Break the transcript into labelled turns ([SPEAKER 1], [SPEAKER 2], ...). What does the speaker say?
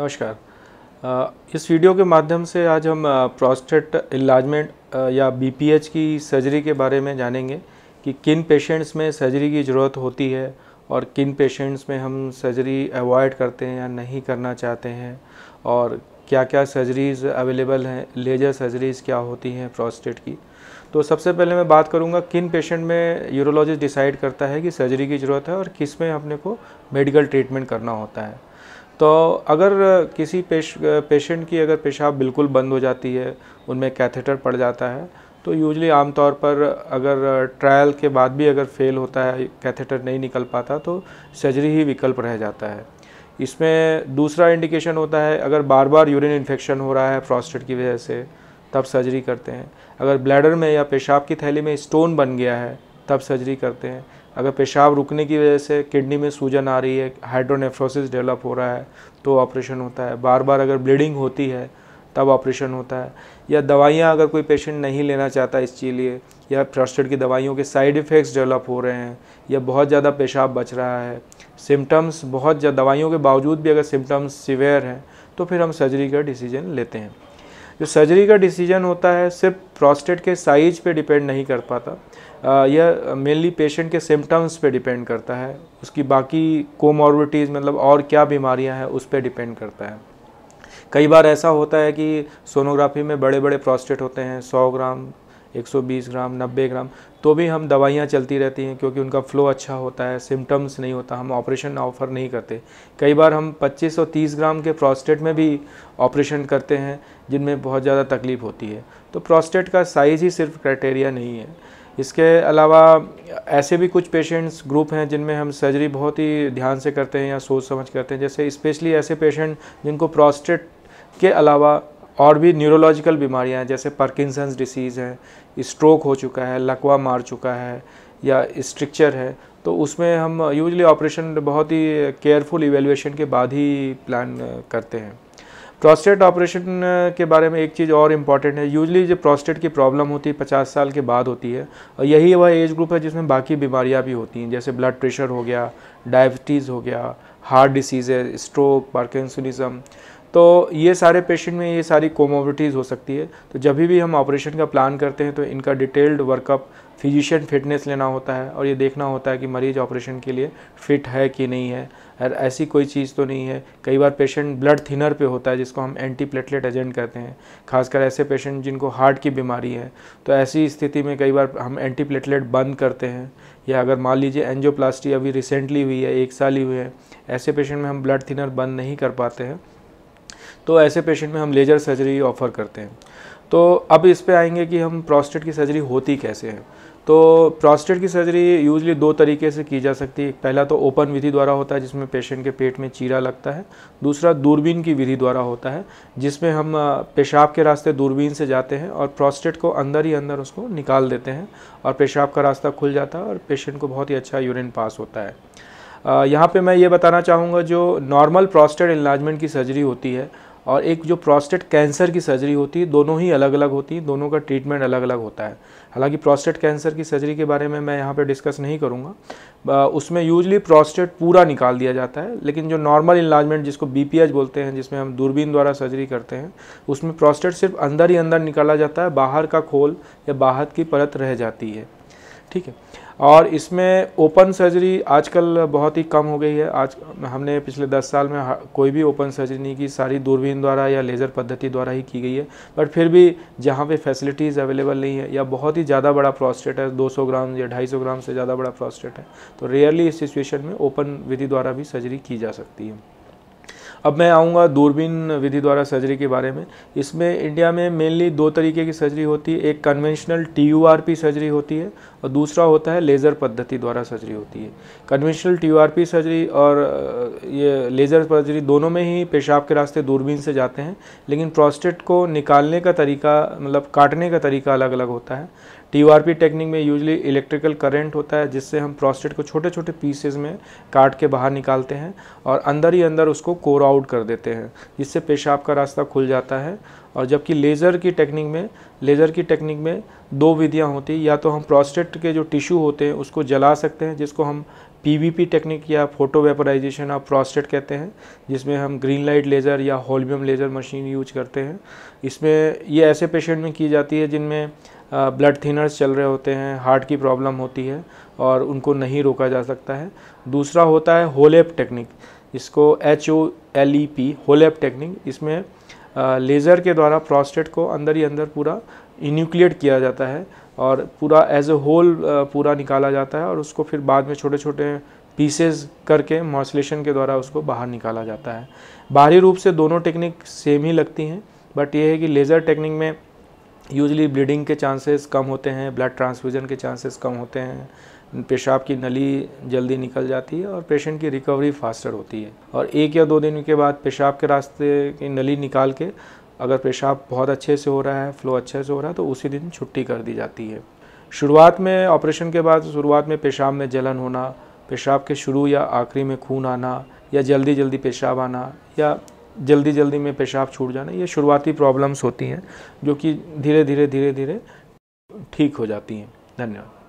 [SPEAKER 1] नमस्कार इस वीडियो के माध्यम से आज हम प्रोस्टेट इलाजमेंट या बीपीएच की सर्जरी के बारे में जानेंगे कि किन पेशेंट्स में सर्जरी की ज़रूरत होती है और किन पेशेंट्स में हम सर्जरी अवॉइड करते हैं या नहीं करना चाहते हैं और क्या क्या सर्जरीज़ अवेलेबल हैं लेजर सर्जरीज़ क्या होती हैं प्रोस्टेट की तो सबसे पहले मैं बात करूंगा किन पेशेंट में यूरोलॉजिस्ट डिसाइड करता है कि सर्जरी की ज़रूरत है और किस में अपने को मेडिकल ट्रीटमेंट करना होता है तो अगर किसी पेश पेशेंट की अगर पेशाब बिल्कुल बंद हो जाती है उनमें कैथेटर पड़ जाता है तो यूजली आमतौर पर अगर ट्रायल के बाद भी अगर फेल होता है कैथेटर नहीं निकल पाता तो सर्जरी ही विकल्प रह जाता है इसमें दूसरा इंडिकेशन होता है अगर बार बार यूरिन इन्फेक्शन हो रहा है प्रोस्टेट की वजह से तब सर्जरी करते हैं अगर ब्लैडर में या पेशाब की थैली में स्टोन बन गया है तब सर्जरी करते हैं अगर पेशाब रुकने की वजह से किडनी में सूजन आ रही है हाइड्रोनेफ्रोसिस डेवलप हो रहा है तो ऑपरेशन होता है बार बार अगर ब्लीडिंग होती है तब ऑपरेशन होता है या दवाइयाँ अगर कोई पेशेंट नहीं लेना चाहता इसके लिए या प्रोस्टेट की दवाइयों के साइड इफ़ेक्ट्स डेवलप हो रहे हैं या बहुत ज़्यादा पेशाब बच रहा है सिम्टम्स बहुत ज़्यादा दवाइयों के बावजूद भी अगर सिम्टम्स सिवेयर हैं तो फिर हम सर्जरी का डिसीजन लेते हैं जो सर्जरी का डिसीजन होता है सिर्फ प्रोस्टेट के साइज पे डिपेंड नहीं कर पाता यह मेनली पेशेंट के सिम्टम्स पे डिपेंड करता है उसकी बाकी कोमोरबिटीज़ मतलब और क्या बीमारियां हैं उस पर डिपेंड करता है कई बार ऐसा होता है कि सोनोग्राफी में बड़े बड़े प्रोस्टेट होते हैं 100 ग्राम 120 ग्राम 90 ग्राम तो भी हम दवाइयाँ चलती रहती हैं क्योंकि उनका फ़्लो अच्छा होता है सिम्टम्स नहीं होता हम ऑपरेशन ऑफर नहीं करते कई बार हम 25 और 30 ग्राम के प्रोस्टेट में भी ऑपरेशन करते हैं जिनमें बहुत ज़्यादा तकलीफ़ होती है तो प्रोस्टेट का साइज़ ही सिर्फ क्राइटेरिया नहीं है इसके अलावा ऐसे भी कुछ पेशेंट्स ग्रुप हैं जिनमें हम सर्जरी बहुत ही ध्यान से करते हैं या सोच समझ करते हैं जैसे स्पेशली ऐसे पेशेंट जिनको प्रोस्टेट के अलावा और भी न्यूरोलॉजिकल बीमारियां जैसे पार्किंसंस डिसीज़ है स्ट्रोक हो चुका है लकवा मार चुका है या स्ट्रिक्चर है तो उसमें हम यूजली ऑपरेशन बहुत ही केयरफुल इवेलुएशन के बाद ही प्लान करते हैं प्रोस्टेट ऑपरेशन के बारे में एक चीज़ और इम्पॉर्टेंट है यूजली जो प्रोस्टेट की प्रॉब्लम होती है पचास साल के बाद होती है और यही वह एज ग्रुप है जिसमें बाकी बीमारियां भी होती हैं जैसे ब्लड प्रेशर हो गया डायबिटीज़ हो गया हार्ट डिसीज़ है स्ट्रोक पार्किसनिज़म तो ये सारे पेशेंट में ये सारी कोमोबिटीज़ हो सकती है तो जब भी हम ऑपरेशन का प्लान करते हैं तो इनका डिटेल्ड वर्कअप फिजिशियन फिटनेस लेना होता है और ये देखना होता है कि मरीज ऑपरेशन के लिए फिट है कि नहीं है और ऐसी कोई चीज़ तो नहीं है कई बार पेशेंट ब्लड थिनर पे होता है जिसको हम एंटी प्लेटलेट एजेंट कहते हैं खासकर ऐसे पेशेंट जिनको हार्ट की बीमारी है तो ऐसी स्थिति में कई बार हम एंटी प्लेटलेट बंद करते हैं या अगर मान लीजिए एनजियोप्लास्टी अभी रिसेंटली हुई है एक साल ही हुए हैं ऐसे पेशेंट में हम ब्लड थिनर बंद नहीं कर पाते हैं तो ऐसे पेशेंट में हम लेजर सर्जरी ऑफ़र करते हैं तो अब इस पर आएंगे कि हम प्रोस्टेट की सर्जरी होती कैसे है तो प्रोस्टेट की सर्जरी यूजली दो तरीके से की जा सकती है पहला तो ओपन विधि द्वारा होता है जिसमें पेशेंट के पेट में चीरा लगता है दूसरा दूरबीन की विधि द्वारा होता है जिसमें हम पेशाब के रास्ते दूरबीन से जाते हैं और प्रोस्टेट को अंदर ही अंदर उसको निकाल देते हैं और पेशाब का रास्ता खुल जाता है और पेशेंट को बहुत ही अच्छा यूरिन पास होता है यहाँ पर मैं ये बताना चाहूँगा जो नॉर्मल प्रोस्टेट इलाजमेंट की सर्जरी होती है और एक जो प्रोस्टेट कैंसर की सर्जरी होती है दोनों ही अलग अलग होती है दोनों का ट्रीटमेंट अलग अलग होता है हालांकि प्रोस्टेट कैंसर की सर्जरी के बारे में मैं यहाँ पे डिस्कस नहीं करूँगा उसमें यूजली प्रोस्टेट पूरा निकाल दिया जाता है लेकिन जो नॉर्मल इलाजमेंट जिसको बी बोलते हैं जिसमें हम दूरबीन द्वारा सर्जरी करते हैं उसमें प्रोस्टेट सिर्फ अंदर ही अंदर निकाला जाता है बाहर का खोल या बाहर की परत रह जाती है ठीक है और इसमें ओपन सर्जरी आजकल बहुत ही कम हो गई है आज हमने पिछले 10 साल में कोई भी ओपन सर्जरी नहीं की सारी दूरबीन द्वारा या लेज़र पद्धति द्वारा ही की गई है बट फिर भी जहाँ पे फैसिलिटीज़ अवेलेबल नहीं है या बहुत ही ज़्यादा बड़ा प्रोस्टेट है 200 ग्राम या 250 ग्राम से ज़्यादा बड़ा प्रोस्टेट है तो रेयरली इस सिचुएशन में ओपन विधि द्वारा भी सर्जरी की जा सकती है अब मैं आऊँगा दूरबीन विधि द्वारा सर्जरी के बारे में इसमें इंडिया में मेनली दो तरीके की सर्जरी होती है एक कन्वेंशनल टी सर्जरी होती है और दूसरा होता है लेज़र पद्धति द्वारा सर्जरी होती है कन्वेंशनल टी सर्जरी और ये लेज़र सर्जरी दोनों में ही पेशाब के रास्ते दूरबीन से जाते हैं लेकिन प्रोस्टेट को निकालने का तरीका मतलब काटने का तरीका अलग अलग होता है टी आर पी टेक्निक में यूजली इलेक्ट्रिकल करेंट होता है जिससे हम प्रोस्टेट को छोटे छोटे पीसेज में काट के बाहर निकालते हैं और अंदर ही अंदर उसको कोर आउट कर देते हैं जिससे पेशाब का रास्ता खुल जाता है और जबकि लेज़र की टेक्निक में लेज़र की टेक्निक में दो विधियाँ होती या तो हम प्रोस्टेट के जो टिश्यू होते हैं उसको जला सकते हैं जिसको हम पीवीपी टेक्निक या फोटो वेपराइजेशन ऑफ प्रोस्टेट कहते हैं जिसमें हम ग्रीन लाइट लेज़र या होलबियम लेज़र मशीन यूज करते हैं इसमें ये ऐसे पेशेंट में की जाती है जिनमें ब्लड थिनर्स चल रहे होते हैं हार्ट की प्रॉब्लम होती है और उनको नहीं रोका जा सकता है दूसरा होता है होलेप टेक्निक इसको H O L E P HoLEP technique इसमें लेज़र के द्वारा प्रोस्टेट को अंदर ही अंदर पूरा इन्यूक्लिएट किया जाता है और पूरा एज ए होल पूरा निकाला जाता है और उसको फिर बाद में छोटे छोटे पीसेज करके मॉसलेशन के द्वारा उसको बाहर निकाला जाता है बाहरी रूप से दोनों टेक्निक सेम ही लगती हैं बट ये है कि लेज़र टेक्निक में यूजली ब्लीडिंग के चांसेस कम होते हैं ब्लड ट्रांसफ्यूज़न के चांसेस कम होते हैं पेशाब की नली जल्दी निकल जाती है और पेशेंट की रिकवरी फास्टर होती है और एक या दो दिन के बाद पेशाब के रास्ते की नली निकाल के अगर पेशाब बहुत अच्छे से हो रहा है फ्लो अच्छे से हो रहा है तो उसी दिन छुट्टी कर दी जाती है शुरुआत में ऑपरेशन के बाद शुरुआत में पेशाब में जलन होना पेशाब के शुरू या आखिरी में खून आना या जल्दी जल्दी पेशाब आना या जल्दी जल्दी में पेशाब छूट जाना ये शुरुआती प्रॉब्लम्स होती हैं जो कि धीरे धीरे धीरे धीरे ठीक हो जाती हैं धन्यवाद